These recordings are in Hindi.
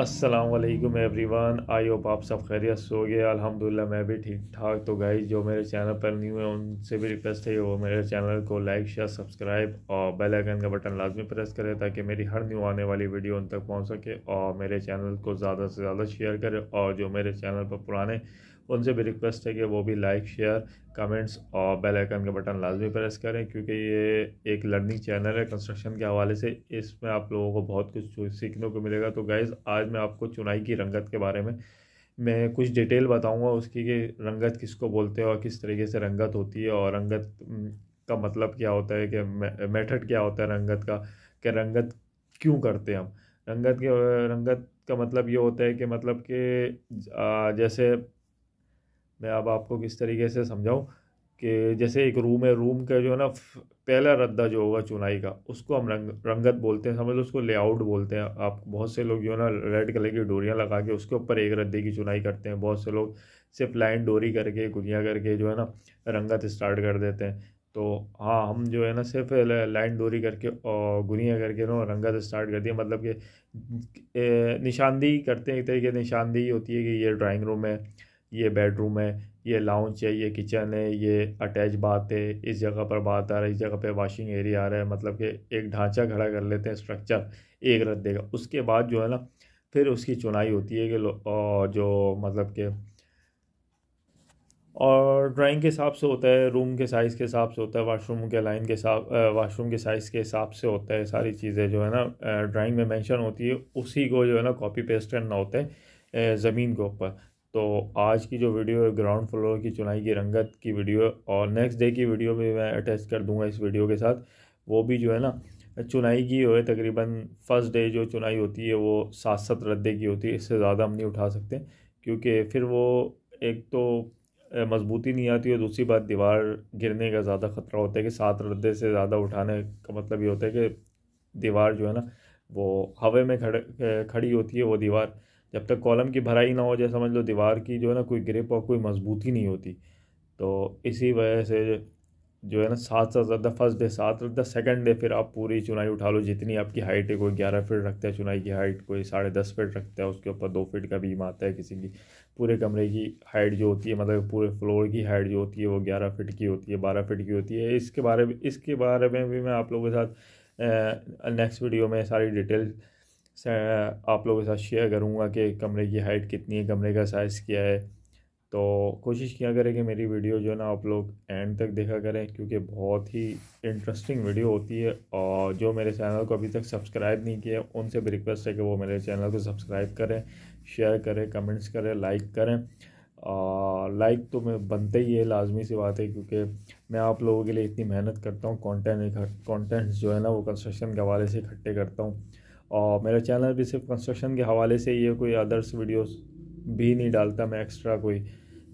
असलम एवरीवन आई होप आप सब खैरियत सो गए अल्हम्दुलिल्लाह मैं भी ठीक ठाक तो गाइस जो मेरे चैनल पर न्यू है उनसे भी रिक्वेस्ट है वो मेरे चैनल को लाइक शेयर सब्सक्राइब और बेल आइकन का बटन लाजमी प्रेस करें ताकि मेरी हर न्यू आने वाली वीडियो उन तक पहुंच सके और मेरे चैनल को ज़्यादा से ज़्यादा शेयर करें और जो मेरे चैनल पर पुराने उनसे भी रिक्वेस्ट है कि वो भी लाइक शेयर कमेंट्स और बेल आइकन का बटन लाजमी प्रेस करें क्योंकि ये एक लर्निंग चैनल है कंस्ट्रक्शन के हवाले से इसमें आप लोगों को बहुत कुछ सीखने को मिलेगा तो गाइज़ आज मैं आपको चुनाई की रंगत के बारे में मैं कुछ डिटेल बताऊंगा उसकी कि रंगत किसको बोलते हैं और किस तरीके से रंगत होती है और रंगत का मतलब क्या होता है कि मेथड क्या होता है रंगत का कि रंगत क्यों करते हैं हम रंगत के रंगत का मतलब ये होता है कि मतलब कि जैसे मैं अब आपको किस तरीके से समझाऊँ कि जैसे एक रूम है रूम का जो है ना पहला रद्दा जो होगा चुनाई का उसको हम रंग रंगत बोलते हैं समझ लो उसको लेआउट बोलते हैं आप बहुत से लोग जो है ना रेड कलर की डोरियाँ लगा के उसके ऊपर एक रद्दे की चुनाई करते हैं बहुत से लोग सिर्फ लाइन डोरी करके गुनिया करके जो है ना रंगत स्टार्ट कर देते हैं तो हाँ हम जो है ना सिर्फ लाइन डोरी करके और गुनिया करके ना रंगत स्टार्ट कर दिया मतलब कि निशानदेही करते हैं एक तरीके निशानदेही होती है कि ये ड्राइंग रूम है ये बेडरूम है ये लाउंज है ये किचन है ये अटैच बात है इस जगह पर बात आ रहा है इस जगह पे वाशिंग एरिया आ रहा है मतलब कि एक ढांचा खड़ा कर लेते हैं स्ट्रक्चर एक रख देगा उसके बाद जो है ना फिर उसकी चुनाई होती है कि जो मतलब के और ड्राइंग के हिसाब से होता है रूम के साइज़ के हिसाब से होता है वाशरूम के लाइन के हिसाब वाशरूम के साइज़ के हिसाब से होता है सारी चीज़ें जो है ना ड्राइंग में मेंशन होती है उसी को जो है ना कॉपी पेस्ट करना होता है ज़मीन के ऊपर तो आज की जो वीडियो है ग्राउंड फ्लोर की चुनाई की रंगत की वीडियो और नेक्स्ट डे की वीडियो भी मैं अटैच कर दूंगा इस वीडियो के साथ वो भी जो है ना चुनाई की हो है तकरीबन फर्स्ट डे जो चुनाई होती है वो सात सात रद्दे की होती है इससे ज़्यादा हम नहीं उठा सकते क्योंकि फिर वो एक तो मजबूती नहीं आती और दूसरी बात दीवार गिरने का ज़्यादा ख़तरा होता है कि सात रद्दे से ज़्यादा उठाने का मतलब ये होता है कि दीवार जो है ना वो हवा में खड़ खड़ी होती है वो दीवार जब तक कॉलम की भराई ना हो जाए समझ लो दीवार की जो है ना कोई ग्रिप और कोई मजबूती नहीं होती तो इसी वजह से जो है ना सात से ज़्यादा फर्स्ट डे सात रखता सेकेंड डे फिर आप पूरी चुनाई उठा लो जितनी आपकी हाइट है कोई ग्यारह फीट रखता है चुनाई की हाइट कोई साढ़े दस फीट रखता है उसके ऊपर दो फीट का बीम आता है किसी की पूरे कमरे की हाइट जो होती है मतलब पूरे फ्लोर की हाइट जो होती है वो ग्यारह फिट की होती है बारह फिट की होती है इसके बारे में इसके बारे में भी मैं आप लोगों के साथ नेक्स्ट वीडियो में सारी डिटेल आप लोगों के साथ शेयर करूँगा कि कमरे की हाइट कितनी है कमरे का साइज़ क्या है तो कोशिश किया करें कि मेरी वीडियो जो है ना आप लोग एंड तक देखा करें क्योंकि बहुत ही इंटरेस्टिंग वीडियो होती है और जो मेरे चैनल को अभी तक सब्सक्राइब नहीं किया उनसे भी रिक्वेस्ट है कि वो मेरे चैनल को सब्सक्राइब करें शेयर करें कमेंट्स करें लाइक करें लाइक तो मैं बनते ही है लाजमी सी बात है क्योंकि मैं आप लोगों के लिए इतनी मेहनत करता हूँ कॉन्टेंट कॉन्टेंट्स जो है ना वो कंस्ट्रक्शन के हवाले से इकट्ठे करता हूँ और मेरा चैनल भी सिर्फ कंस्ट्रक्शन के हवाले से ही है कोई अदर्स वीडियोस भी नहीं डालता मैं एक्स्ट्रा कोई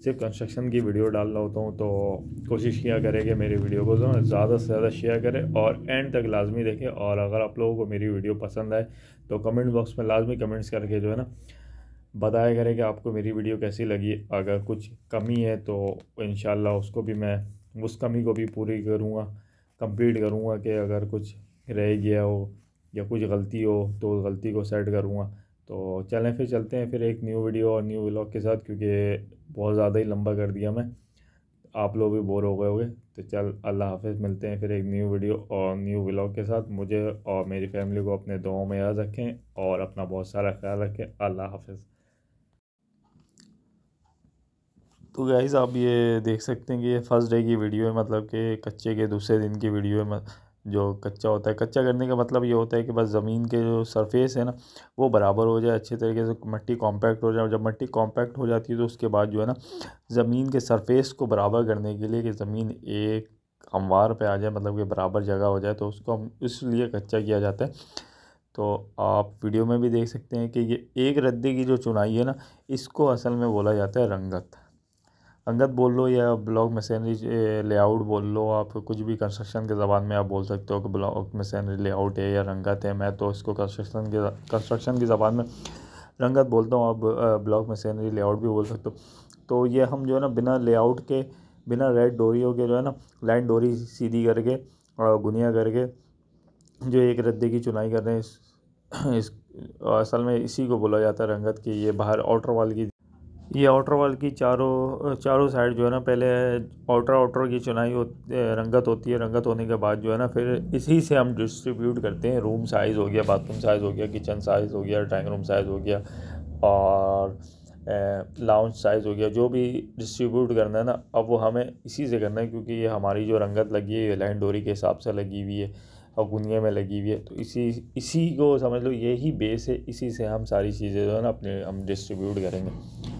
सिर्फ कंस्ट्रक्शन की वीडियो डाल रहा होता हूँ तो कोशिश किया करें कि मेरी वीडियो को ज़्यादा से ज़्यादा शेयर करें और एंड तक लाजमी देखें और अगर आप लोगों को मेरी वीडियो पसंद आए तो कमेंट बॉक्स में लाजमी कमेंट्स करके जो है ना बताया करें कि आपको मेरी वीडियो कैसी लगी अगर कुछ कमी है तो इन उसको भी मैं उस कमी को भी पूरी करूँगा कंप्लीट करूँगा कि अगर कुछ रह गया हो या कुछ गलती हो तो उस गलती को सेट करूँगा तो चलें फिर चलते हैं फिर एक न्यू वीडियो और न्यू व्लॉग के साथ क्योंकि बहुत ज़्यादा ही लंबा कर दिया मैं आप लोग भी बोर हो गए होंगे तो चल अल्लाह हाफिज़ मिलते हैं फिर एक न्यू वीडियो और न्यू व्लॉग के साथ मुझे और मेरी फैमिली को अपने दुआओं में याद रखें और अपना बहुत सारा ख्याल रखें अल्लाह हाफिज़ तो गाइज़ आप ये देख सकते हैं कि ये फर्स्ट डे की वीडियो है मतलब कि कच्चे के दूसरे दिन की वीडियो है जो कच्चा होता है कच्चा करने का मतलब ये होता है कि बस ज़मीन के जो सरफेस है ना वो बराबर हो जाए अच्छे तरीके से मिट्टी कॉम्पैक्ट हो जाए जब मिट्टी कॉम्पैक्ट हो जाती है तो उसके बाद जो है ना ज़मीन के सरफेस को बराबर करने के लिए कि ज़मीन एक हमवार पे आ जाए मतलब कि बराबर जगह हो जाए तो उसको हम इसलिए कच्चा किया जाता है तो आप वीडियो में भी देख सकते हैं कि ये एक रद्दी की जो चुनाई है ना इसको असल में बोला जाता है रंगत अंगत बोल लो या ब्लॉक मशीनरी लेआउट बोल लो आप कुछ भी कंस्ट्रक्शन के ज़बान में आप बोल सकते हो कि ब्लॉक मशीनरी लेआउट है या रंगत है मैं तो इसको कंस्ट्रक्शन के कंस्ट्रक्शन की ज़बान में रंगत बोलता हूँ आप ब्लॉक मशीनरी लेआउट भी बोल सकते हो तो ये हम जो है ना बिना लेआउट के बिना रेड डोरियों के जो है ना लाइन डोरी सीधी करके और गुनिया करके जो एक रद्दे की चुनाई कर रहे हैं इस, इस असल में इसी को बोला जाता है रंगत की ये बाहर आउटर वाल की ये आउटर वॉल की चारों चारों साइड जो है ना पहले आउटर आउटर की चुनाई होती रंगत होती है रंगत होने के बाद जो है ना फिर इसी से हम डिस्ट्रीब्यूट करते हैं रूम साइज़ हो गया बाथरूम साइज़ हो गया किचन साइज़ हो गया ड्राइंग रूम साइज़ हो गया और लाउंज साइज़ हो गया जो भी डिस्ट्रीब्यूट करना है ना अब वो हमें इसी से करना है क्योंकि ये हमारी जो रंगत लगी है ये लाइन डोरी के हिसाब से लगी हुई है और गुनिया में लगी हुई है तो इसी इसी को समझ लो यही बेस है इसी से हम सारी चीज़ें जो है ना अपने हम डिस्ट्रीब्यूट करेंगे